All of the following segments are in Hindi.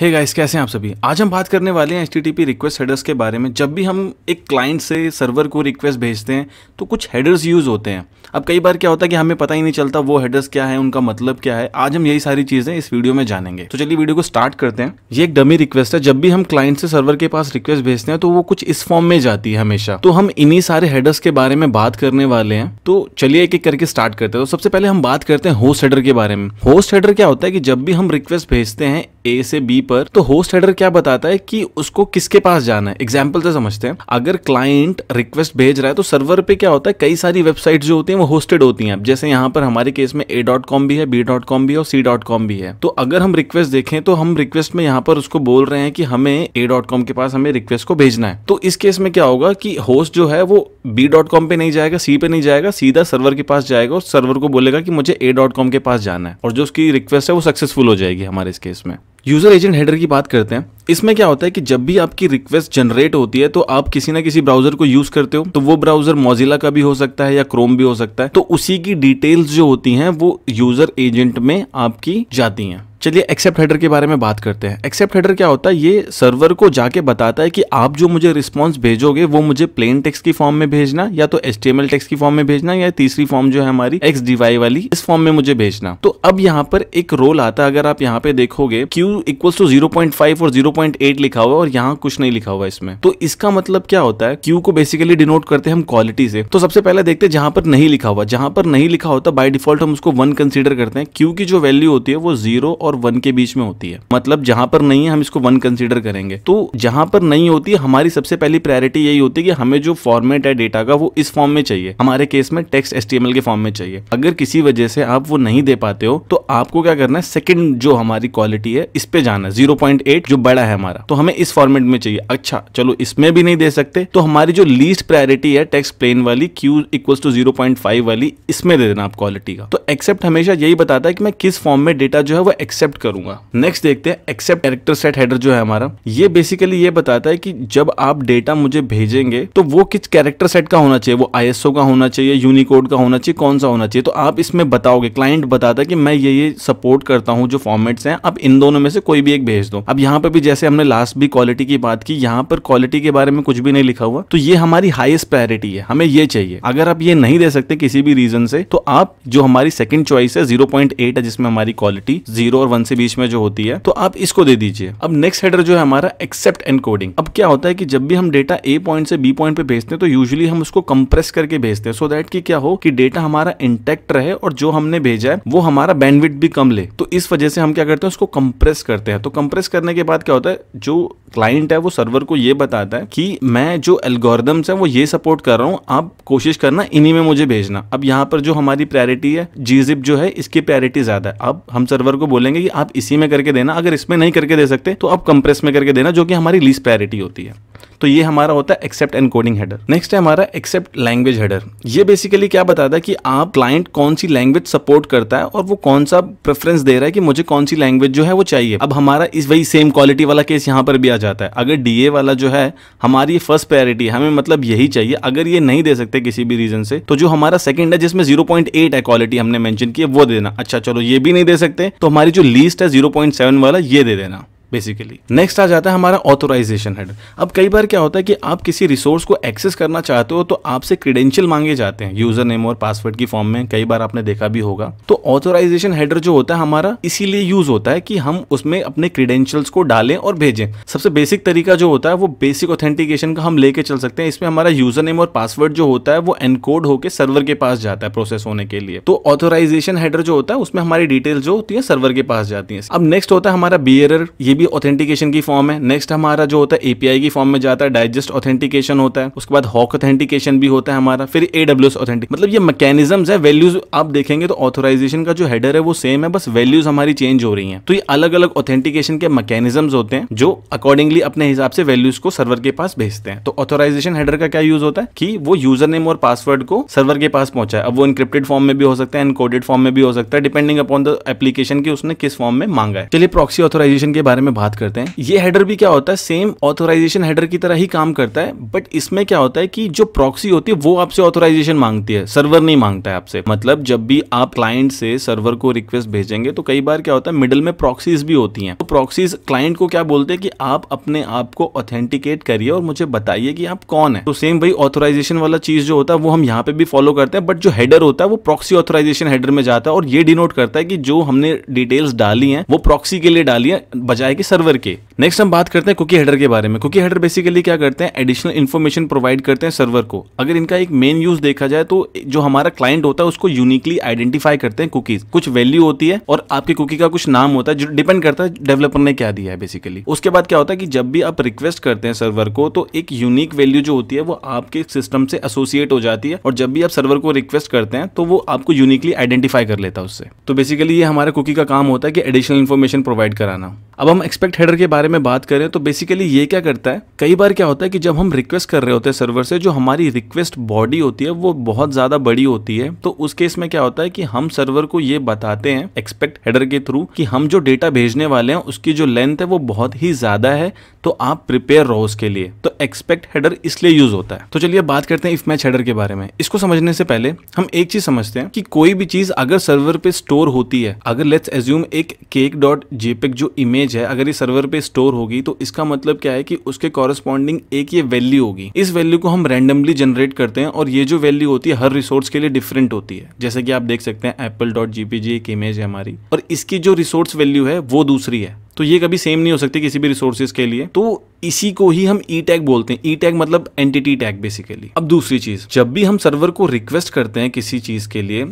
हे hey गाइस कैसे हैं आप सभी आज हम बात करने वाले हैं एच रिक्वेस्ट हेडर्स के बारे में जब भी हम एक क्लाइंट से सर्वर को रिक्वेस्ट भेजते हैं तो कुछ हेडर्स यूज़ होते हैं अब कई बार क्या होता है कि हमें पता ही नहीं चलता वो हेडर्स क्या है उनका मतलब क्या है आज हम यही सारी चीज़ें इस वीडियो में जानेंगे तो चलिए वीडियो को स्टार्ट करते हैं ये एक डमी रिक्वेस्ट है जब भी हम क्लाइंट से सर्वर के पास रिक्वेस्ट भेजते हैं तो वो कुछ इस फॉर्म में जाती है हमेशा तो हम इन्हीं सारे हेडर्स के बारे में बात करने वाले हैं तो चलिए एक एक करके स्टार्ट करते हैं तो सबसे पहले हम बात करते हैं होस्ट हेडर के बारे में होस्ट हेडर क्या होता है कि जब भी हम रिक्वेस्ट भेजते हैं ए से बी पर तो होस्ट हेडर क्या बताता है कि उसको किसके पास जाना है एग्जाम्पल से तो समझते हैं अगर क्लाइंट रिक्वेस्ट भेज रहा है तो सर्वर पे क्या होता है कई सारी वेबसाइट जो होती है वो होस्टेड होती हैं जैसे यहाँ पर हमारे केस में ए डॉट कॉम भी है बी डॉट कॉम भी है और सी डॉट कॉम भी है तो अगर हम रिक्वेस्ट देखें तो हम रिक्वेस्ट में यहाँ पर उसको बोल रहे हैं कि हमें ए डॉट कॉम के पास हमें रिक्वेस्ट को भेजना है तो इस केस में क्या होगा कि होस्ट जो है वो बी डॉट कॉम पे नहीं जाएगा सी पे नहीं जाएगा सीधा सर्वर के पास जाएगा और सर्वर को बोलेगा कि मुझे ए डॉट कॉम के पास जाना है और जो उसकी रिक्वेस्ट है वो सक्सेसफुल हो जाएगी हमारे इस केस में यूज़र एजेंट हेडर की बात करते हैं इसमें क्या होता है कि जब भी आपकी रिक्वेस्ट जनरेट होती है तो आप किसी ना किसी ब्राउजर को यूज करते हो तो वो ब्राउजर मोजिला का भी हो सकता है या क्रोम भी हो सकता है तो उसी की डिटेल्स जो होती हैं वो यूजर एजेंट में आपकी जाती हैं चलिए एक्सेप्ट हेडर के बारे में बात करते हैं एक्सेप्ट हेडर क्या होता है ये सर्वर को जाके बताता है कि आप जो मुझे रिस्पॉन्स भेजोगे वो मुझे प्लेन टेक्स की फॉर्म में भेजना या तो एच टी की फॉर्म में भेजना या तीसरी फॉर्म जो है हमारी एक्स डीवाई वाली इस फॉर्म में मुझे भेजना तो अब यहाँ पर एक रोल आता है अगर आप यहाँ पे देखोगे Q equals to zero point five और जीरो पॉइंट एट लिखा हुआ है और यहाँ कुछ नहीं लिखा हुआ इसमें तो इसका मतलब क्या होता है क्यू को बेसिकली डिनोट करते हैं हम क्वालिटी से तो सबसे पहले देखते हैं जहां पर नहीं लिखा हुआ जहां पर नहीं लिखा होता बाय डिफॉल्ट हम उसको वन कंसिडर करते हैं क्यू की जो वैल्यू होती है वो जीरो और और वन के बीच में होती है मतलब जहां पर नहीं है हम इसको वन कंसिडर करेंगे तो जहां पर नहीं होती है हमारी सबसे पहली प्रायोरिटी यही होती है कि हमें जो फॉर्मेट है डेटा का वो इस फॉर्म में चाहिए हमारे केस में टेक्स एस के फॉर्म में चाहिए अगर किसी वजह से आप वो नहीं दे पाते हो तो आपको क्या करना है सेकेंड जो हमारी क्वालिटी है इस पे जाना जीरो जो बड़ा है हमारा तो हमें इस फॉर्मेट में चाहिए अच्छा चलो इसमें भी नहीं दे सकते तो हमारी जो लीस्ट प्रायोरिटी है टेक्स प्लेन वाली Q equal to zero point five वाली इसमें दे देना आप क्वालिटी का तो एक्सेप्ट हमेशा यही बताता है कि मैं किस फॉर्म में डेटा जो है वो एक्सेप्ट एक्सेप्ट करूंगा नेक्स्ट देखते हैं एक्सेप्ट कैरेक्टर सेट हेडर जो है हमारा ये बेसिकली ये बताता है कि जब आप डेटा मुझे भेजेंगे तो वो किस कैरेक्टर सेट का होना चाहिए वो आईएसओ का होना चाहिए यूनिकोड का होना चाहिए कौन सा होना चाहिए तो आप इसमें बताओगे क्लाइंट बताता है कि मैं ये ये सपोर्ट करता हूँ जो फॉर्मेट्स हैं आप इन दोनों में से कोई भी एक भेज दो अब यहाँ पर भी जैसे हमने लास्ट भी क्वालिटी की बात की यहाँ पर क्वालिटी के बारे में कुछ भी नहीं लिखा हुआ तो ये हमारी हाइस्ट प्रायोरिटी है हमें ये चाहिए अगर आप ये नहीं दे सकते किसी भी रीजन से तो आप जो हमारी सेकंड चॉइस है 0.8 है जिसमें हमारी क्वालिटी जीरो और वन से बीच में जो होती है तो आप इसको दे दीजिए अब नेक्स्ट हेडर जो है हमारा एक्सेप्ट एनकोडिंग अब क्या होता है कि जब भी हम डेटा ए पॉइंट से बी पॉइंट पे भेजते हैं तो यूजली हम उसको कंप्रेस करके भेजते हैं सो दैट की क्या हो कि डेटा हमारा इंटेक्ट रहे और जो हमने भेजा है वो हमारा बैंडविट भी कम ले तो इस वजह से हम क्या करते हैं उसको कंप्रेस करते हैं तो कंप्रेस करने के बाद क्या होता है जो क्लाइंट है वो सर्वर को ये बताता है कि मैं जो एल्गोरिदम्स है वो ये सपोर्ट कर रहा हूँ आप कोशिश करना इन्हीं में मुझे भेजना अब यहाँ पर जो हमारी प्रायोरिटी है जीजिप जो है इसकी प्रायोरिटी ज्यादा है अब हम सर्वर को बोलेंगे कि आप इसी में करके देना अगर इसमें नहीं करके दे सकते तो आप कंप्रेस में करके देना जो कि हमारी लीस्ट प्रायोरिटी होती है तो ये हमारा होता है एक्सेप्ट एनकोडिंग हेडर नेक्स्ट है हमारा एक्सेप्ट लैंग्वेज हेडर ये बेसिकली क्या बताता है कि आप क्लाइंट कौन सी लैंग्वेज सपोर्ट करता है और वो कौन सा प्रेफरेंस दे रहा है कि मुझे कौन सी लैंग्वेज जो है वो चाहिए अब हमारा इस वही सेम क्वालिटी वाला केस यहाँ पर भी आ जाता है अगर डी वाला जो है हमारी फर्स्ट प्रायोरिटी हमें मतलब यही चाहिए अगर ये नहीं दे सकते किसी भी रीजन से तो जो हमारा सेकेंड है जिसमें जीरो है क्वालिटी हमने मैंशन की वो देना अच्छा चलो ये भी नहीं दे सकते तो हमारी जो लिस्ट है जीरो वाला ये दे देना बेसिकली नेक्स्ट आ जाता है हमारा ऑथोराइजेशन हेडर अब कई बार क्या होता है कि आप किसी रिसोर्स को एक्सेस करना चाहते हो तो आपसे क्रीडेंशियल मांगे जाते हैं यूजर नेम और पासवर्ड की फॉर्म में कई बार आपने देखा भी होगा तो ऑथोराइजेशन हेडर जो होता है हमारा इसीलिए यूज होता है कि हम उसमें अपने क्रीडेंशियल्स को डालें और भेजें सबसे बेसिक तरीका जो होता है वो बेसिक ऑथेंटिकेशन का हम लेके चल सकते हैं इसमें हमारा यूजर नेम और पासवर्ड जो होता है वो एनकोड होकर सर्वर के पास जाता है प्रोसेस होने के लिए तो ऑथोराइजेशन हेडर जो होता है उसमें हमारी डिटेल जो होती है सर्वर के पास जाती है अब नेक्स्ट होता है हमारा बी ये भी ऑथेंटिकेशन की फॉर्म है नेक्स्ट हमारा जो होता है एपीआई की फॉर्म में जाता है डाइजेस्ट ऑथेंटिकेशन होता है उसके बाद हॉक ऑथेंटिकेशन भी होता है हमारा फिर एडब्ल्यू ऑथेंटिक मतलब ये मैकेनिज्म है वैल्यूज आप देखेंगे तो ऑथोराइजेशन का जो हेडर है वो सेम है बस वैल्यूज हमारी चेंज हो रही है तो ये अलग अलग ऑथेंटिकेशन के मैकेनिज्म होते हैं जो अकॉर्डिंगली अपने हिसाब से वैल्यूज को सर्वर के पास भेजते हैं तो ऑथोराइजेशन हेडर का क्या यूज होता है कि वो यूजर नेम और पासवर्ड को सर्वर के पास पहुंचाए अब वो इनक्रिप्टेड फॉर्म में भी हो सकता है इनकोडेड फॉर्म में भी हो सकता है डिपेंडिंग अपॉन द एप्लीकेशन की उसने किस फॉर्म में मांगा है चलिए प्रॉक्सी ऑथोराइजेशन के बारे में में बात करते हैं ये हेडर भी क्या होता है सेम ऑथोराइजेशन हेडर की तरह ही काम करता है बट इसमें क्या होता है कि जो प्रॉक्सी होती है वो आपसे ऑथोराइजेशन मांगती है सर्वर नहीं मांगता है आपसे मतलब जब भी आप क्लाइंट से सर्वर को रिक्वेस्ट भेजेंगे तो कई बार क्या होता है मिडल में प्रॉक्सीज भी होती है तो प्रॉक्सीज क्लाइंट को क्या बोलते हैं कि आप अपने आप को ऑथेंटिकेट करिए और मुझे बताइए कि आप कौन है तो सेम वही ऑथोराइजेशन वाला चीज जो होता है वो हम यहाँ पे भी फॉलो करते हैं बट जो हेडर होता है वो प्रॉक्सी ऑथोराइजेशन हेडर में जाता है और ये डिनोट करता है कि जो हमने डिटेल्स डाली है वो प्रॉक्सी के लिए डाली है बजाय है कि सर्वर के नेक्स्ट हम बात करते हैं कुकी हेडर के बारे में कुकी हेडर बेसिकली क्या करते हैं एडिशनल इन्फॉर्मेशन प्रोवाइड करते हैं सर्वर को अगर इनका एक मेन यूज देखा जाए तो जो हमारा क्लाइंट होता है उसको यूनिकली आइडेंटिफाई करते हैं कुकीज कुछ वैल्यू होती है और आपके कुकी का कुछ नाम होता है जो डिपेंड करता है डेवलपर ने क्या दिया है बेसिकली उसके बाद क्या होता है कि जब भी आप रिक्वेस्ट करते हैं सर्वर को तो एक यूनिक वैल्यू जो होती है वो आपके सिस्टम से एसोसिएट हो जाती है और जब भी आप सर्वर को रिक्वेस्ट करते हैं तो वो आपको यूनिकली आइडेंटिफाई कर लेता है उससे तो बेसिकली ये हमारे कुकी का काम होता है कि एडिशनल इन्फॉर्मेशन प्रोवाइड कराना अब हम एक्सपेक्ट हेडर के बारे में बात करें तो बेसिकली ये क्या करता है कई बार क्या होता है कि जब हम रिक्वेस्ट कर रहे होते हैं सर्वर से जो हमारी रिक्वेस्ट बॉडी होती है वो बहुत ज़्यादा बड़ी होती है तो उस केस में क्या होता है कि हम सर्वर को ये बताते हैं एक्सपेक्ट हेडर के थ्रू कि हम जो डेटा भेजने वाले हैं उसकी जो लेंथ है वो बहुत ही ज़्यादा है तो आप प्रिपेयर रहो उसके लिए तो एक्सपेक्ट हेडर इसलिए यूज होता है तो चलिए बात करते हैं इफ मैच हेडर के बारे में इसको समझने से पहले हम एक चीज समझते हैं कि कोई भी चीज अगर सर्वर पे स्टोर होती है अगर लेट्स एज्यूम एक केक डॉट जेपेक जो इमेज है अगर ये सर्वर पे स्टोर होगी तो इसका मतलब क्या है कि उसके कॉरेस्पॉन्डिंग एक ये वैल्यू होगी इस वैल्यू को हम रैंडमली जनरेट करते हैं और ये जो वैल्यू होती है हर रिसोर्स के लिए डिफरेंट होती है जैसे कि आप देख सकते हैं एप्पल डॉट जीपीजी एक इमेज है हमारी और इसकी जो रिसोर्स वैल्यू है वो दूसरी है तो ये कभी सेम नहीं हो सकती किसी भी रिसोर्सेज के लिए तो इसी को ही हम ई टैग बोलते हैं ई टैग मतलब एंटिटी टैग बेसिकली अब दूसरी चीज जब भी हम सर्वर को रिक्वेस्ट करते हैं किसी चीज के लिए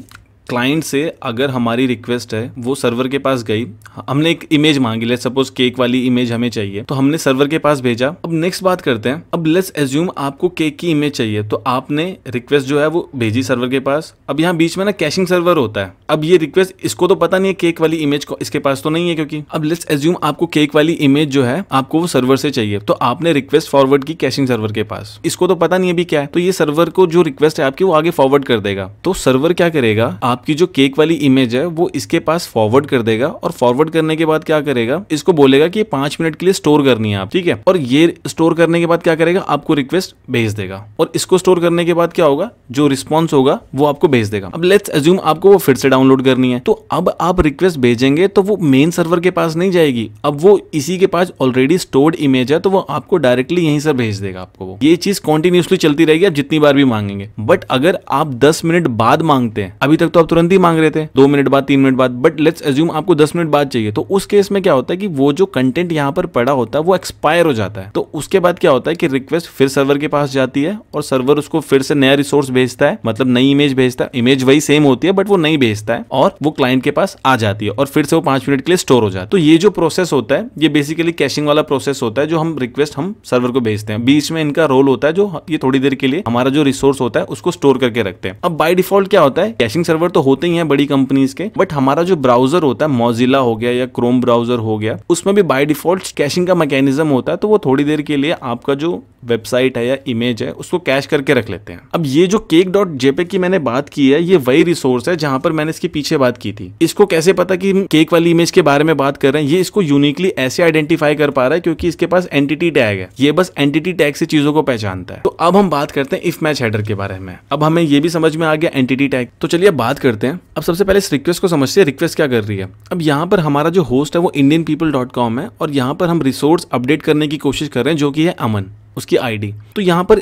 क्लाइंट से अगर हमारी रिक्वेस्ट है वो सर्वर के पास गई हमने एक इमेज मांगी लेट सपोज केक वाली इमेज हमें चाहिए तो हमने सर्वर के पास भेजा अब नेक्स्ट बात करते हैं अब लेट्स एज्यूम आपको केक की इमेज चाहिए तो आपने रिक्वेस्ट जो है वो भेजी सर्वर के पास अब यहाँ बीच में ना कैशिंग सर्वर होता है अब ये रिक्वेस्ट इसको तो पता नहीं है केक वाली इमेज को इसके पास तो नहीं है क्योंकि अब लेट्स एज्यूम आपको केक वाली इमेज जो है आपको वो सर्वर से चाहिए तो आपने रिक्वेस्ट फॉरवर्ड की कैशिंग सर्वर के पास इसको तो पता नहीं अभी क्या है तो ये सर्वर को जो रिक्वेस्ट है आपकी वो आगे फॉरवर्ड कर देगा तो सर्वर क्या करेगा आपकी जो केक वाली इमेज है वो इसके पास फॉरवर्ड कर देगा और फॉरवर्ड करने के बाद क्या करेगा इसको बोलेगा कि पांच मिनट के लिए स्टोर करनी है आप ठीक है और ये स्टोर करने के बाद क्या करेगा आपको रिक्वेस्ट भेज देगा और इसको स्टोर करने के बाद क्या होगा जो रिस्पॉन्स होगा वो आपको भेज देगा अब लेट्स एज्यूम आपको वो फिर से डाउनलोड करनी है तो अब आप रिक्वेस्ट भेजेंगे तो वो मेन सर्वर के पास नहीं जाएगी अब वो इसी के पास ऑलरेडी स्टोर्ड इमेज है तो वो आपको डायरेक्टली यहीं से भेज देगा आपको वो ये चीज कॉन्टिन्यूसली चलती रहेगी आप जितनी बार भी मांगेंगे बट अगर आप दस मिनट बाद मांगते हैं अभी तक तो आप तुरंत ही मांग रहे थे दो मिनट बाद तीन मिनट बाद बट लेट्स एज्यूम आपको दस मिनट बाद चाहिए तो उस केस में क्या होता है कि वो जो कंटेंट यहाँ पर पड़ा होता है वो एक्सपायर हो जाता है तो उसके बाद क्या होता है कि रिक्वेस्ट फिर सर्वर के पास जाती है और सर्वर उसको फिर से नया रिसोर्स भेजता है मतलब नई इमेज भेजता है इमेज वही सेम होती है बट वो नहीं भेजता है और वो क्लाइंट के पास आ जाती है और फिर से वो पांच मिनट के लिए स्टोर हो जाता है तो ये जो प्रोसेस होता है ये बेसिकली कैशिंग वाला प्रोसेस होता है जो हम रिक्वेस्ट हम सर्वर को भेजते हैं बीच में इनका रोल होता है जो ये थोड़ी देर के लिए हमारा जो रिसोर्स होता है उसको स्टोर करके रखते हैं अब बाय डिफॉल्ट क्या होता है कैशिंग सर्वर तो होते ही हैं बड़ी कंपनीज के बट हमारा जो ब्राउजर होता है मोजिला हो गया या क्रोम ब्राउजर हो गया उसमें भी बाई डिफॉल्ट कैशिंग का मैकेनिज्म होता है तो वो थोड़ी देर के लिए आपका जो वेबसाइट है या इमेज है उसको कैश करके रख लेते हैं अब ये जो केक डॉट जेपे की मैंने बात की है ये वही रिसोर्स है जहां पर मैंने इसके पीछे बात की थी इसको कैसे पता कि केक वाली इमेज के बारे में बात कर रहे हैं ये इसको यूनिकली ऐसे आइडेंटिफाई कर पा रहा है क्योंकि इसके पास एंटिटी टैग है ये बस एंटिटी टैग से चीजों को पहचानता है तो अब हम बात करते हैं इफ मैच हेडर के बारे में अब हमें ये भी समझ में आ गया एंटिटी टैग तो चलिए बात करते हैं अब सबसे पहले इस रिक्वेस्ट को समझते हैं रिक्वेस्ट क्या कर रही है अब यहाँ पर हमारा जो होस्ट है वो इंडियन पीपल डॉट कॉम है और यहाँ पर हम रिसोर्स अपडेट करने की कोशिश कर रहे हैं जो कि है अमन उसकी आईडी तो यहाँ पर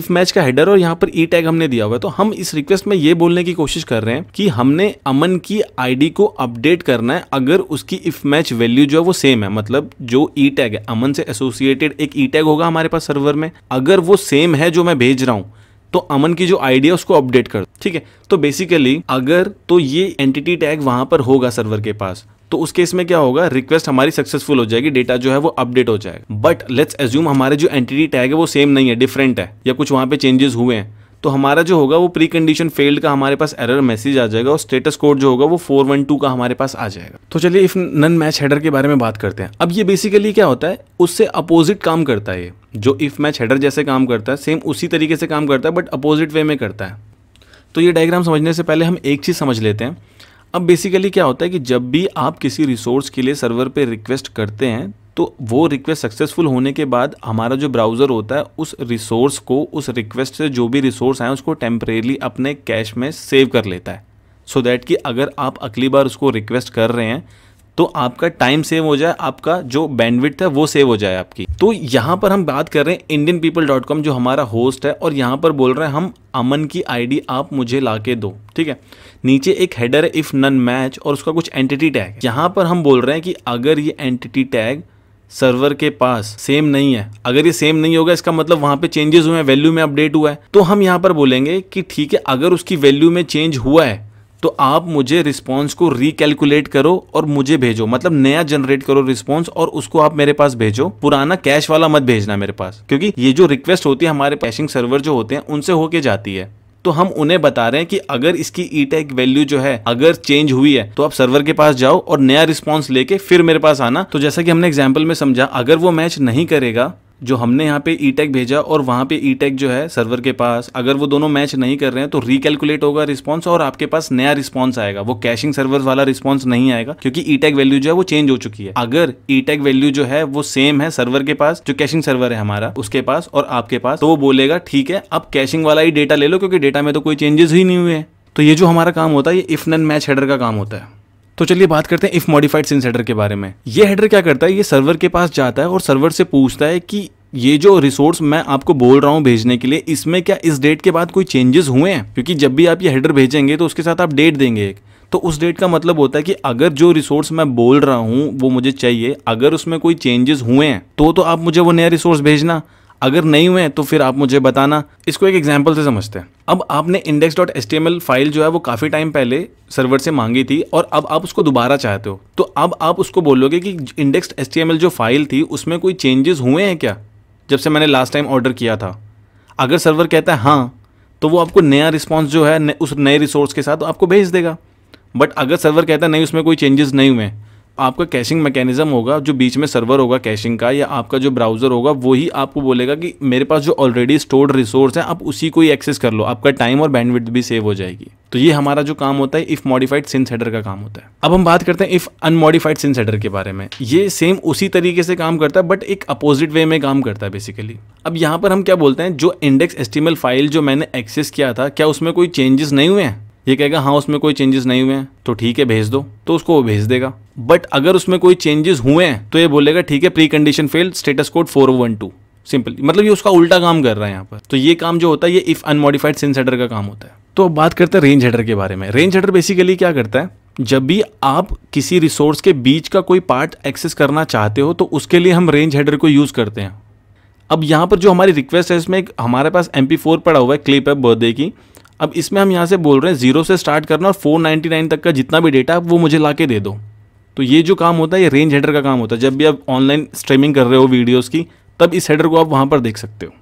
इफ मैच का हेडर और यहाँ पर ई e टैग हमने दिया हुआ है तो हम इस रिक्वेस्ट में ये बोलने की कोशिश कर रहे हैं कि हमने अमन की आईडी को अपडेट करना है अगर उसकी इफ मैच वैल्यू जो है वो सेम है मतलब जो ई e टैग है अमन से एसोसिएटेड एक ई e टैग होगा हमारे पास सर्वर में अगर वो सेम है जो मैं भेज रहा हूँ तो अमन की जो आइडिया उसको अपडेट कर ठीक है तो बेसिकली अगर तो ये एंटिटी टैग वहां पर होगा सर्वर के पास तो उस केस में क्या होगा रिक्वेस्ट हमारी सक्सेसफुल हो जाएगी डेटा जो है वो अपडेट हो जाएगा बट लेट्स एज्यूम हमारे जो एंटिटी टैग है वो सेम नहीं है डिफरेंट है या कुछ वहां पे चेंजेस हुए हैं तो हमारा जो होगा वो प्री कंडीशन फेल्ड का हमारे पास एरर मैसेज आ जाएगा और स्टेटस कोड जो होगा वो फोर वन टू का हमारे पास आ जाएगा तो चलिए इफ नन मैच हेडर के बारे में बात करते हैं अब ये बेसिकली क्या होता है उससे अपोजिट काम करता है ये जो इफ मैच हेडर जैसे काम करता है सेम उसी तरीके से काम करता है बट अपोजिट वे में करता है तो ये डायग्राम समझने से पहले हम एक चीज़ समझ लेते हैं अब बेसिकली क्या होता है कि जब भी आप किसी रिसोर्स के लिए सर्वर पे रिक्वेस्ट करते हैं तो वो रिक्वेस्ट सक्सेसफुल होने के बाद हमारा जो ब्राउज़र होता है उस रिसोर्स को उस रिक्वेस्ट से जो भी रिसोर्स आए उसको टेम्परेली अपने कैश में सेव कर लेता है सो so दैट कि अगर आप अगली बार उसको रिक्वेस्ट कर रहे हैं तो आपका टाइम सेव हो जाए आपका जो बैंडविड है वो सेव हो जाए आपकी तो यहाँ पर हम बात कर रहे हैं इंडियन पीपल डॉट कॉम जो हमारा होस्ट है और यहाँ पर बोल रहे हैं हम अमन की आईडी आप मुझे ला के दो ठीक है नीचे एक हेडर है इफ़ नन मैच और उसका कुछ एंटिटी टैग यहाँ पर हम बोल रहे हैं कि अगर ये एंटिटी टैग सर्वर के पास सेम नहीं है अगर ये सेम नहीं होगा इसका मतलब वहां पे चेंजेस हुए हैं वैल्यू में अपडेट हुआ है तो हम यहाँ पर बोलेंगे कि ठीक है अगर उसकी वैल्यू में चेंज हुआ है तो आप मुझे रिस्पॉन्स को रिकैलकुलेट करो और मुझे भेजो मतलब नया जनरेट करो रिस्पॉन्स और उसको आप मेरे पास भेजो पुराना कैश वाला मत भेजना मेरे पास क्योंकि ये जो रिक्वेस्ट होती है हमारे पैशिंग सर्वर जो होते हैं उनसे होके जाती है तो हम उन्हें बता रहे हैं कि अगर इसकी ई टैग वैल्यू जो है अगर चेंज हुई है तो आप सर्वर के पास जाओ और नया रिस्पॉन्स लेके फिर मेरे पास आना तो जैसा कि हमने एग्जाम्पल में समझा अगर वो मैच नहीं करेगा जो हमने यहाँ पे ई भेजा और वहाँ पे ई जो है सर्वर के पास अगर वो दोनों मैच नहीं कर रहे हैं तो रिकेलकुलेट होगा रिस्पॉन्स और आपके पास नया रिस्पॉन्स आएगा वो कैशिंग सर्वर वाला रिस्पॉन्स नहीं आएगा क्योंकि ई वैल्यू जो है वो चेंज हो चुकी है अगर ई वैल्यू जो है वो सेम है सर्वर के पास जो कैशिंग सर्वर है हमारा उसके पास और आपके पास तो वो बोलेगा ठीक है अब कैशिंग वाला ही डेटा ले लो क्योंकि डेटा में तो कोई चेंजेस ही नहीं हुए हैं तो ये जो हमारा काम होता है ये इफ नन मैच हेडर का काम होता है तो चलिए बात करते हैं इफ मॉडिफाइड सिंस हेडर के बारे में ये हेडर क्या करता है ये सर्वर के पास जाता है और सर्वर से पूछता है कि ये जो रिसोर्स मैं आपको बोल रहा हूँ भेजने के लिए इसमें क्या इस डेट के बाद कोई चेंजेस हुए हैं क्योंकि जब भी आप ये हेडर भेजेंगे तो उसके साथ आप डेट देंगे एक तो उस डेट का मतलब होता है कि अगर जो रिसोर्स मैं बोल रहा हूँ वो मुझे चाहिए अगर उसमें कोई चेंजेस हुए हैं तो तो आप मुझे वो नया रिसोर्स भेजना अगर नहीं हुए तो फिर आप मुझे बताना इसको एक एग्जाम्पल से समझते हैं अब आपने index dot S T file जो है वो काफ़ी टाइम पहले सर्वर से मांगी थी और अब आप उसको दोबारा चाहते हो तो अब आप उसको बोलोगे कि इंडेक्स एस जो फाइल थी उसमें कोई चेंजेस हुए हैं क्या जब से मैंने लास्ट टाइम ऑर्डर किया था अगर सर्वर कहता है हाँ तो वो आपको नया रिस्पॉन्स जो है उस नए रिसोर्स के साथ आपको भेज देगा बट अगर सर्वर कहता है नहीं उसमें कोई चेंजेस नहीं हुए आपका कैशिंग मैकेनिज्म होगा जो बीच में सर्वर होगा कैशिंग का या आपका जो ब्राउज़र होगा वही आपको बोलेगा कि मेरे पास जो ऑलरेडी स्टोर्ड रिसोर्स है आप उसी को ही एक्सेस कर लो आपका टाइम और बैंडविड्थ भी सेव हो जाएगी तो ये हमारा जो काम होता है इफ़ मॉडिफाइड सिंस हेडर का काम होता है अब हम बात करते हैं इफ़ अनमॉडिफाइड सिंस हेडर के बारे में ये सेम उसी तरीके से काम करता है बट एक अपोजिट वे में काम करता है बेसिकली अब यहाँ पर हम क्या बोलते हैं जो इंडेक्स एस्टिमल फाइल जो मैंने एक्सेस किया था क्या उसमें कोई चेंजेस नहीं हुए हैं ये कहेगा हाँ उसमें कोई चेंजेस नहीं हुए हैं तो ठीक है भेज दो तो उसको वो भेज देगा बट अगर उसमें कोई चेंजेस हुए हैं तो ये बोलेगा ठीक है precondition fail status code four one two simple मतलब ये उसका उल्टा काम कर रहा है यहाँ पर तो ये काम जो होता है ये इफ अनमोडिफाइड सेंस हेडर का काम होता है तो अब बात करते हैं रेंज हेडर के बारे में रेंज हेडर बेसिकली क्या करता है जब भी आप किसी रिसोर्स के बीच का कोई पार्ट एक्सेस करना चाहते हो तो उसके लिए हम रेंज हेडर को यूज़ करते हैं अब यहाँ पर जो हमारी रिक्वेस्ट है इसमें हमारे पास एम पी फोर पड़ा हुआ है क्लिप है बर्थडे की अब इसमें हम यहाँ से बोल रहे हैं जीरो से स्टार्ट करना और फोर नाइन्टी नाइन तक का जितना भी डेटा वो मुझे ला के दे दो तो ये जो काम होता है ये रेंज हेडर का काम होता है जब भी आप ऑनलाइन स्ट्रीमिंग कर रहे हो वीडियोज़ की तब इस हेडर को आप वहाँ पर देख सकते हो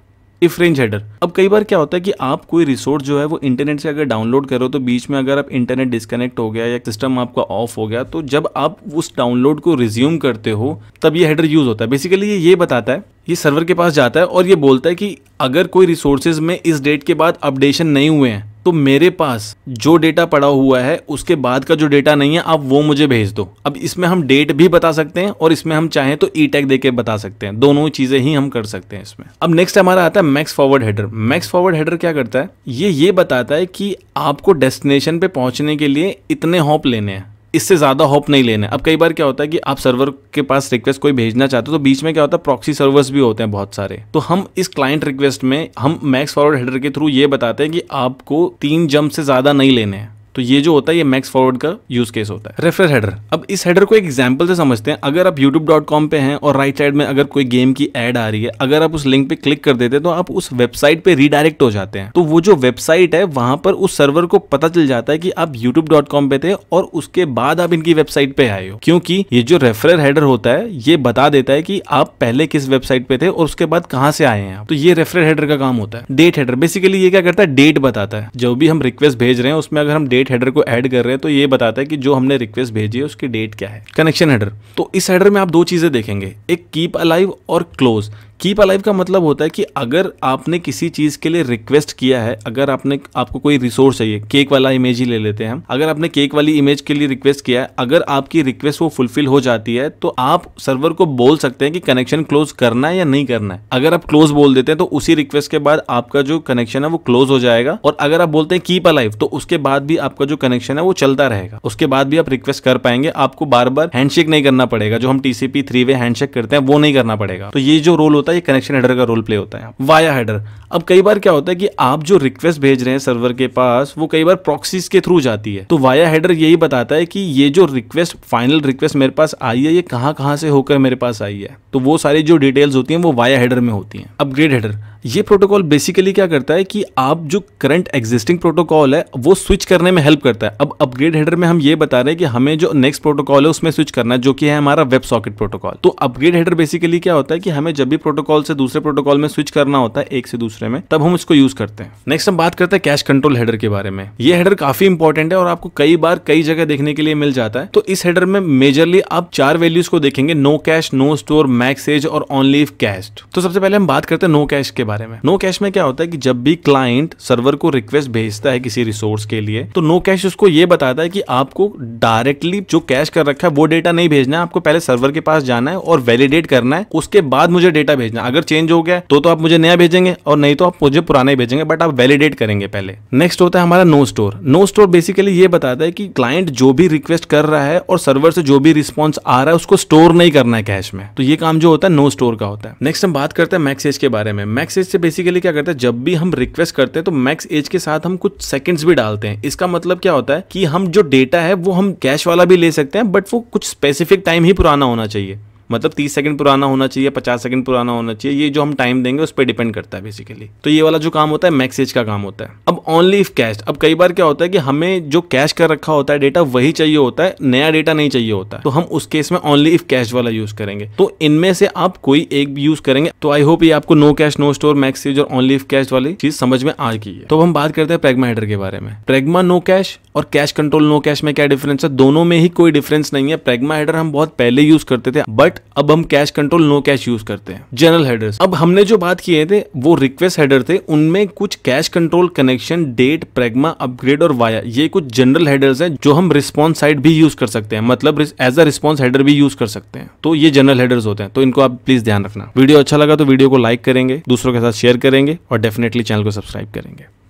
इफ रेंज हेडर अब कई बार क्या होता है कि आप कोई रिसोर्स जो है वो इंटरनेट से अगर डाउनलोड करो तो बीच में अगर आप इंटरनेट डिस्कनेक्ट हो गया या सिस्टम आपका ऑफ हो गया तो जब आप उस डाउनलोड को रिज्यूम करते हो तब ये हेडर यूज होता है बेसिकली ये ये बताता है ये सर्वर के पास जाता है और ये बोलता है कि अगर कोई रिसोर्सेज में इस डेट के बाद अपडेशन नहीं हुए हैं तो मेरे पास जो डेटा पड़ा हुआ है उसके बाद का जो डेटा नहीं है आप वो मुझे भेज दो अब इसमें हम डेट भी बता सकते हैं और इसमें हम चाहें तो ई टैग देकर बता सकते हैं दोनों चीज़ें ही हम कर सकते हैं इसमें अब नेक्स्ट हमारा आता है max forward header max forward header क्या करता है ये ये बताता है कि आपको डेस्टिनेशन पे पहुंचने के लिए इतने हॉप लेने हैं इससे ज़्यादा होप नहीं लेना है अब कई बार क्या होता है कि आप सर्वर के पास रिक्वेस्ट कोई भेजना चाहते हो तो बीच में क्या होता है प्रॉक्सी सर्वर्स भी होते हैं बहुत सारे तो हम इस क्लाइंट रिक्वेस्ट में हम मैक्स फॉरवर्ड हेडर के थ्रू ये बताते हैं कि आपको तीन जंप से ज़्यादा नहीं लेने हैं तो ये जो होता है ये मैक्स फॉरवर्ड का यूज केस होता है रेफर हेडर अब इस हेडर को एक एग्जाम्पल से समझते हैं अगर आप यूट्यूब डॉट कॉम पे हैं और राइट साइड में अगर कोई गेम की एड आ रही है अगर आप उस लिंक पे क्लिक कर देते हैं तो आप उस वेबसाइट पे रीडायरेक्ट हो जाते हैं तो वो जो वेबसाइट है वहां पर उस सर्वर को पता चल जाता है कि आप यूट्यूब पे थे और उसके बाद आप इनकी वेबसाइट पे आए हो क्योंकि ये जो रेफरल हेडर होता है ये बता देता है कि आप पहले किस वेबसाइट पे थे और उसके बाद कहाँ से आए हैं तो ये रेफरल हेडर का काम होता है डेट हेडर बेसिकली ये क्या करता है डेट बताता है जो भी हम रिक्वेस्ट भेज रहे हैं उसमें अगर हम डेट डेट हेडर को ऐड कर रहे हैं तो ये बताता है कि जो हमने रिक्वेस्ट भेजी है उसकी डेट क्या है कनेक्शन हेडर तो इस हेडर में आप दो चीज़ें देखेंगे एक कीप अलाइव और क्लोज कीप अलाइव का मतलब होता है कि अगर आपने किसी चीज़ के लिए रिक्वेस्ट किया है अगर आपने आपको कोई रिसोर्स चाहिए केक वाला इमेज ही ले लेते हैं हम अगर आपने केक वाली इमेज के लिए रिक्वेस्ट किया है अगर आपकी रिक्वेस्ट वो फुलफिल हो जाती है तो आप सर्वर को बोल सकते हैं कि कनेक्शन क्लोज करना है या नहीं करना है अगर आप क्लोज बोल देते हैं तो उसी रिक्वेस्ट के बाद आपका जो कनेक्शन है वो क्लोज हो जाएगा और अगर आप बोलते हैं कीप अलाइव तो उसके बाद भी आपका जो कनेक्शन है वो चलता रहेगा उसके बाद भी आप रिक्वेस्ट कर पाएंगे आपको बार बार हैंडशेक नहीं करना पड़ेगा जो हम टीसीपी थ्री वे हैंडशेक करते हैं वो नहीं करना पड़ेगा तो ये जो रोल होता है होता है ये कनेक्शन हेडर का रोल प्ले होता है वाया हेडर अब कई बार क्या होता है कि आप जो रिक्वेस्ट भेज रहे हैं सर्वर के पास वो कई बार प्रॉक्सीज के थ्रू जाती है तो वाया हेडर यही बताता है कि ये जो रिक्वेस्ट फाइनल रिक्वेस्ट मेरे पास आई है ये कहाँ कहाँ से होकर मेरे पास आई है तो वो सारी जो डिटेल्स होती हैं वो वाया हेडर में होती हैं अपग्रेड हेडर ये प्रोटोकॉल बेसिकली क्या करता है कि आप जो करंट एग्जिस्टिंग प्रोटोकॉल है वो स्विच करने में हेल्प करता है अब अपग्रेड हेडर में हम ये बता रहे हैं कि हमें जो नेक्स्ट प्रोटोकॉल है उसमें स्विच करना है जो कि है हमारा वेब सॉकेट प्रोटोकॉल तो अपग्रेड हेडर बेसिकली क्या होता है कि हमें जब भी प्रोटोकॉल से दूसरे प्रोटोकॉल में स्विच करना होता है एक से दूसरे में तब हम इसको यूज करते हैं नेक्स्ट हम बात करते हैं कैश कंट्रोल हेडर के बारे में ये हेडर काफी इंपॉर्टेंट है और आपको कई बार कई जगह देखने के लिए मिल जाता है तो इस हेडर में मेजरली आप चार वैल्यूज को देखेंगे no cache no store max age और ऑनलीव कैश तो सबसे पहले हम बात करते हैं नो कैश के बारे में नो कैश में क्या होता है कि जब भी क्लाइंट सर्वर को रिक्वेस्ट भेजता है किसी रिसोर्स के लिए तो नो कैश उसको ये बताता है कि आपको डायरेक्टली जो कैश कर रखा है वो डेटा नहीं भेजना है आपको पहले सर्वर के पास जाना है और वैलिडेट करना है उसके बाद मुझे डेटा भेजना अगर चेंज हो गया तो, तो आप मुझे नया भेजेंगे और नहीं तो आप मुझे पुराना ही भेजेंगे बट आप वैलिडेट करेंगे पहले नेक्स्ट होता है हमारा no store no store basically ये बताता है कि क्लाइंट जो भी रिक्वेस्ट कर रहा है और सर्वर से जो भी रिस्पॉन्स आ रहा है उसको स्टोर नहीं करना है कैश में तो ये काम जो होता है नो स्टोर का होता है नेक्स्ट हम बात करते हैं मैक्सेज के बारे में मैक्सेज एज से बेसिकली क्या करते हैं जब भी हम रिक्वेस्ट करते हैं तो मैक्स एज के साथ हम कुछ सेकंड्स भी डालते हैं इसका मतलब क्या होता है कि हम जो डेटा है वो हम कैश वाला भी ले सकते हैं बट वो कुछ स्पेसिफिक टाइम ही पुराना होना चाहिए मतलब तीस सेकंड पुराना होना चाहिए पचास सेकंड पुराना होना चाहिए ये जो हम टाइम देंगे उस पर डिपेंड करता है बेसिकली तो ये वाला जो काम होता है मैक्सेज का काम होता है अब ओनली इफ कैश अब कई बार क्या होता है कि हमें जो कैश कर रखा होता है डेटा वही चाहिए होता है नया डेटा नहीं चाहिए होता है तो हम उस केस में ओनली इफ कैश वाला यूज करेंगे तो इनमें से आप कोई एक भी यूज करेंगे तो आई होप ये आपको no cache no store max age और ओनली इफ कैश वाली चीज समझ में आ गई है तो अब हम बात करते हैं प्रेगमा हेडर के बारे में प्रेगमा नो कैश और कैश कंट्रोल नो कैश में क्या डिफरेंस है दोनों में ही कोई डिफरेंस नहीं है प्रेगमा हेडर हम बहुत पहले यूज करते थे बट अब हम cache control no cache use करते हैं जनरल हेडर्स अब हमने जो बात किए थे वो रिक्वेस्ट हेडर थे उनमें कुछ cache control connection date pragma upgrade और वाया ये कुछ जनरल हेडर्स हैं जो हम रिस्पॉन्स साइड भी यूज कर सकते हैं मतलब एज अ रिस्पॉन्स हेडर भी यूज कर सकते हैं तो ये जनरल हेडर्स होते हैं तो इनको आप प्लीज ध्यान रखना वीडियो अच्छा लगा तो वीडियो को लाइक करेंगे दूसरों के साथ शेयर करेंगे और डेफिनेटली चैनल को सब्सक्राइब करेंगे